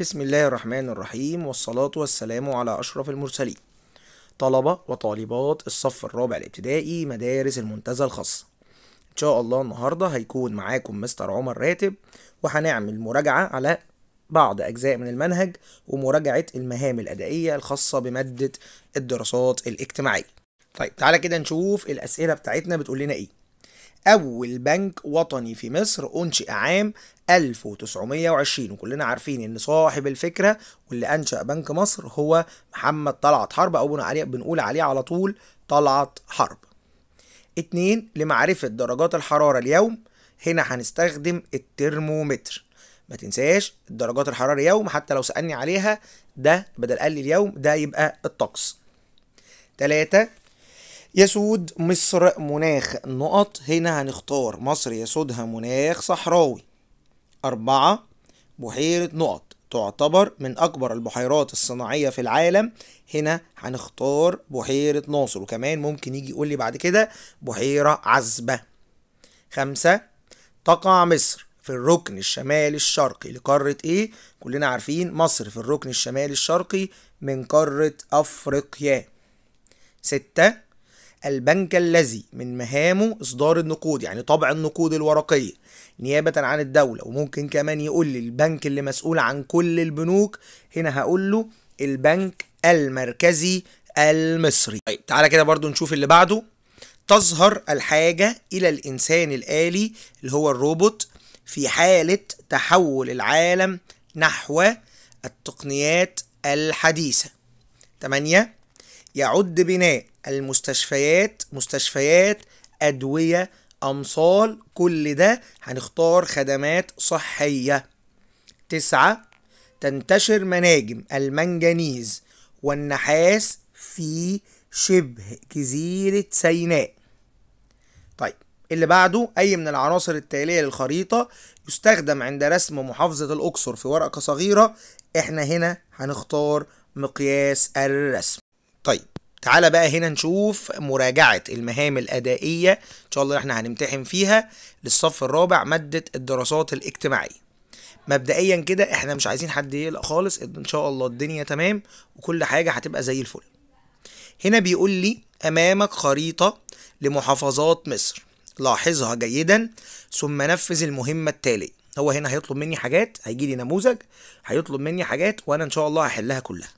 بسم الله الرحمن الرحيم والصلاة والسلام على أشرف المرسلين طلبة وطالبات الصف الرابع الابتدائي مدارس المنتزه الخاصة إن شاء الله النهاردة هيكون معاكم مستر عمر راتب وهنعمل مراجعة على بعض أجزاء من المنهج ومراجعة المهام الأدائية الخاصة بمادة الدراسات الاجتماعية طيب تعالى كده نشوف الأسئلة بتاعتنا بتقول لنا إيه أول بنك وطني في مصر أنشئ عام 1920 وكلنا عارفين إن صاحب الفكرة واللي أنشأ بنك مصر هو محمد طلعت حرب أو بنقول عليه على طول طلعت حرب. اتنين لمعرفة درجات الحرارة اليوم هنا هنستخدم الترمومتر ما تنساش درجات الحرارة اليوم حتى لو سألني عليها ده بدل قال لي اليوم ده يبقى الطقس تلاتة يسود مصر مناخ نقط هنا هنختار مصر يسودها مناخ صحراوي أربعة بحيرة نقط تعتبر من أكبر البحيرات الصناعية في العالم هنا هنختار بحيرة ناصر وكمان ممكن يجي يقول لي بعد كده بحيرة عزبة خمسة تقع مصر في الركن الشمالي الشرقي لقارة إيه؟ كلنا عارفين مصر في الركن الشمالي الشرقي من قارة أفريقيا ستة البنك الذي من مهامه إصدار النقود يعني طبع النقود الورقية نيابة عن الدولة وممكن كمان يقول لي البنك اللي مسؤول عن كل البنوك هنا هقول له البنك المركزي المصري طيب تعالى كده برضو نشوف اللي بعده تظهر الحاجة إلى الإنسان الآلي اللي هو الروبوت في حالة تحول العالم نحو التقنيات الحديثة 8 يعد بناء المستشفيات مستشفيات أدوية أمصال كل ده هنختار خدمات صحية تسعة تنتشر مناجم المنجنيز والنحاس في شبه جزيرة سيناء طيب اللي بعده أي من العناصر التالية للخريطة يستخدم عند رسم محافظة الأقصر في ورقة صغيرة احنا هنا هنختار مقياس الرسم طيب تعالى بقى هنا نشوف مراجعة المهام الأدائية إن شاء الله احنا هنمتحن فيها للصف الرابع مادة الدراسات الاجتماعية مبدئيا كده احنا مش عايزين حد يقلق خالص ان شاء الله الدنيا تمام وكل حاجة هتبقى زي الفل هنا بيقول لي أمامك خريطة لمحافظات مصر لاحظها جيدا ثم نفذ المهمة التالية هو هنا هيطلب مني حاجات هيجي لي نموذج هيطلب مني حاجات وانا ان شاء الله هحلها كلها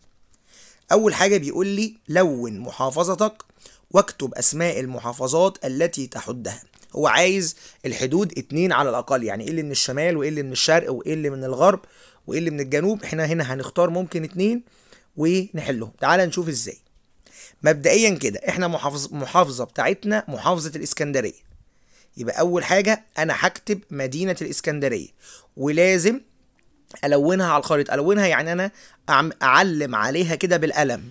اول حاجه بيقول لي لون محافظتك واكتب اسماء المحافظات التي تحدها هو عايز الحدود اتنين على الاقل يعني ايه اللي من الشمال وايه اللي من الشرق وايه اللي من الغرب وايه اللي من الجنوب احنا هنا هنختار ممكن اتنين ونحلهم تعال نشوف ازاي مبدئيا كده احنا محافظ محافظه بتاعتنا محافظه الاسكندريه يبقى اول حاجه انا هكتب مدينه الاسكندريه ولازم الونها على الخريطه الونها يعني انا اعلم عليها كده بالقلم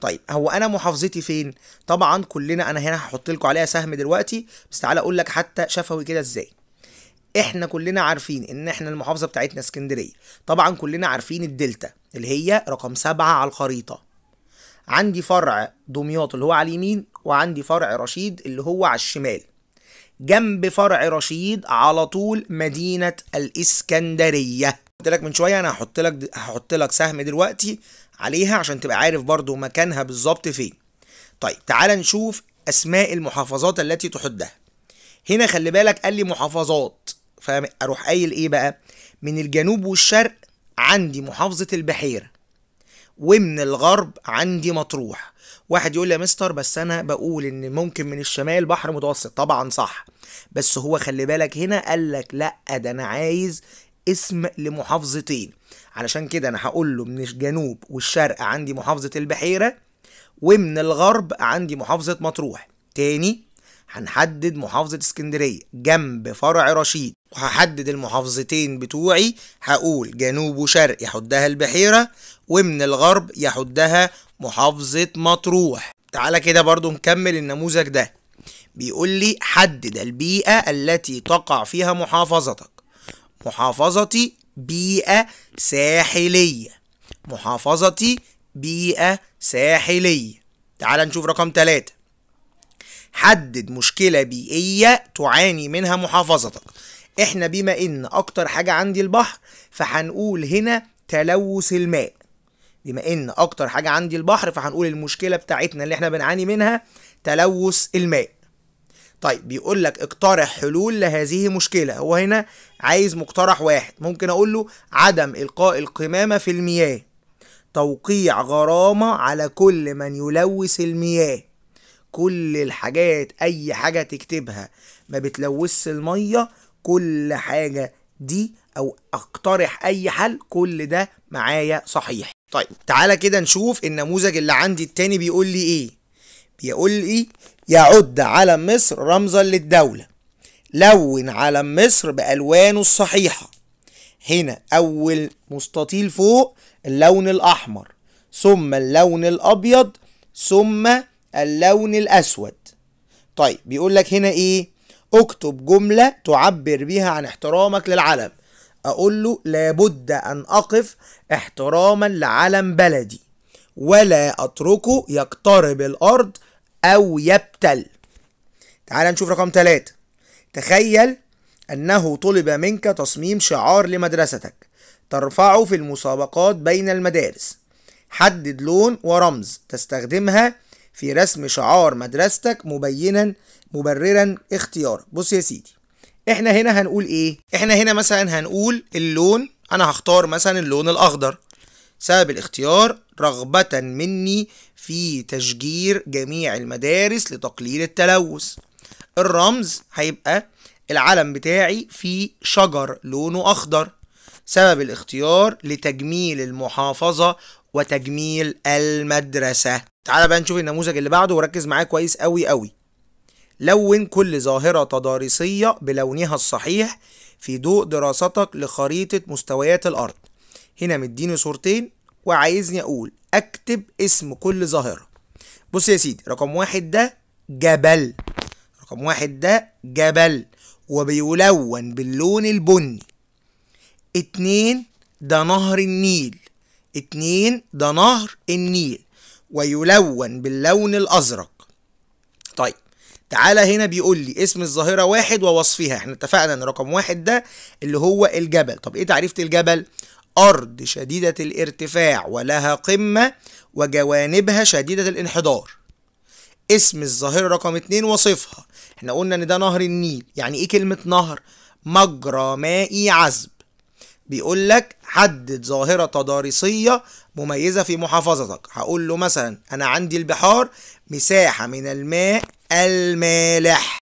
طيب هو انا محافظتي فين طبعا كلنا انا هنا هحط لكم عليها سهم دلوقتي بس تعالى اقول لك حتى شفوي كده ازاي احنا كلنا عارفين ان احنا المحافظه بتاعتنا اسكندريه طبعا كلنا عارفين الدلتا اللي هي رقم سبعة على الخريطه عندي فرع دمياط اللي هو على اليمين وعندي فرع رشيد اللي هو على الشمال جنب فرع رشيد على طول مدينة الإسكندرية قلت لك من شويه انا هحط لك هحط لك سهم دلوقتي عليها عشان تبقى عارف برضو مكانها بالظبط فين طيب تعال نشوف اسماء المحافظات التي تحدها هنا خلي بالك قال لي محافظات فاروح قايل ايه بقى من الجنوب والشرق عندي محافظه البحيره ومن الغرب عندي مطروح واحد يقول لي يا مستر بس انا بقول ان ممكن من الشمال بحر متوسط طبعا صح بس هو خلي بالك هنا قال لك لا ده انا عايز اسم لمحافظتين علشان كده انا هقول له من الجنوب والشرق عندي محافظة البحيرة ومن الغرب عندي محافظة مطروح تاني هنحدد محافظة اسكندرية جنب فرع رشيد وهحدد المحافظتين بتوعي هقول جنوب وشرق يحدها البحيرة ومن الغرب يحدها محافظة مطروح تعالى كده برضو نكمل النموذج ده بيقول لي حدد البيئة التي تقع فيها محافظتك محافظتي بيئة ساحلية محافظتي بيئة ساحلية تعال نشوف رقم ثلاثة حدد مشكلة بيئية تعاني منها محافظتك احنا بما ان اكتر حاجة عندي البحر فهنقول هنا تلوث الماء بما ان اكتر حاجة عندي البحر فهنقول المشكلة بتاعتنا اللي احنا بنعاني منها تلوث الماء طيب بيقول لك اقترح حلول لهذه مشكله هو هنا عايز مقترح واحد ممكن اقول له عدم القاء القمامه في المياه توقيع غرامه على كل من يلوث المياه كل الحاجات اي حاجه تكتبها ما بتلوثش الميه كل حاجه دي او اقترح اي حل كل ده معايا صحيح طيب تعالى كده نشوف النموذج اللي عندي التاني بيقول لي ايه بيقول لي يعد علم مصر رمزا للدولة لون علم مصر بألوانه الصحيحة هنا أول مستطيل فوق اللون الأحمر ثم اللون الأبيض ثم اللون الأسود طيب بيقول لك هنا إيه اكتب جملة تعبر بها عن احترامك للعلم أقول له لابد أن أقف احتراما لعلم بلدي ولا أتركه يقترب الأرض أو يبتل تعال نشوف رقم ثلاثة تخيل أنه طلب منك تصميم شعار لمدرستك ترفعه في المسابقات بين المدارس حدد لون ورمز تستخدمها في رسم شعار مدرستك مبينا مبررا اختيارك بص يا سيدي احنا هنا هنقول ايه احنا هنا مثلا هنقول اللون انا هختار مثلا اللون الاخضر سبب الاختيار رغبة مني في تشجير جميع المدارس لتقليل التلوث الرمز هيبقى العلم بتاعي في شجر لونه أخضر سبب الاختيار لتجميل المحافظة وتجميل المدرسة تعال بقى نشوف النموذج اللي بعده وركز معاه كويس قوي قوي لون كل ظاهرة تضاريسية بلونها الصحيح في ضوء دراستك لخريطة مستويات الأرض هنا مديني صورتين وعايزني اقول اكتب اسم كل ظاهرة بص يا سيدي رقم واحد ده جبل رقم واحد ده جبل وبيلون باللون البني اتنين ده نهر النيل اتنين ده نهر النيل ويلون باللون الازرق طيب تعالى هنا بيقول لي اسم الظاهرة واحد ووصفها احنا اتفقنا ان رقم واحد ده اللي هو الجبل طب ايه تعريفة الجبل أرض شديدة الارتفاع ولها قمة وجوانبها شديدة الانحدار اسم الظاهرة رقم اتنين وصفها احنا قلنا ان ده نهر النيل يعني ايه كلمة نهر مجرى مائي عذب بيقول لك حدد ظاهرة تضاريسية مميزة في محافظتك هقول له مثلا أنا عندي البحار مساحة من الماء المالح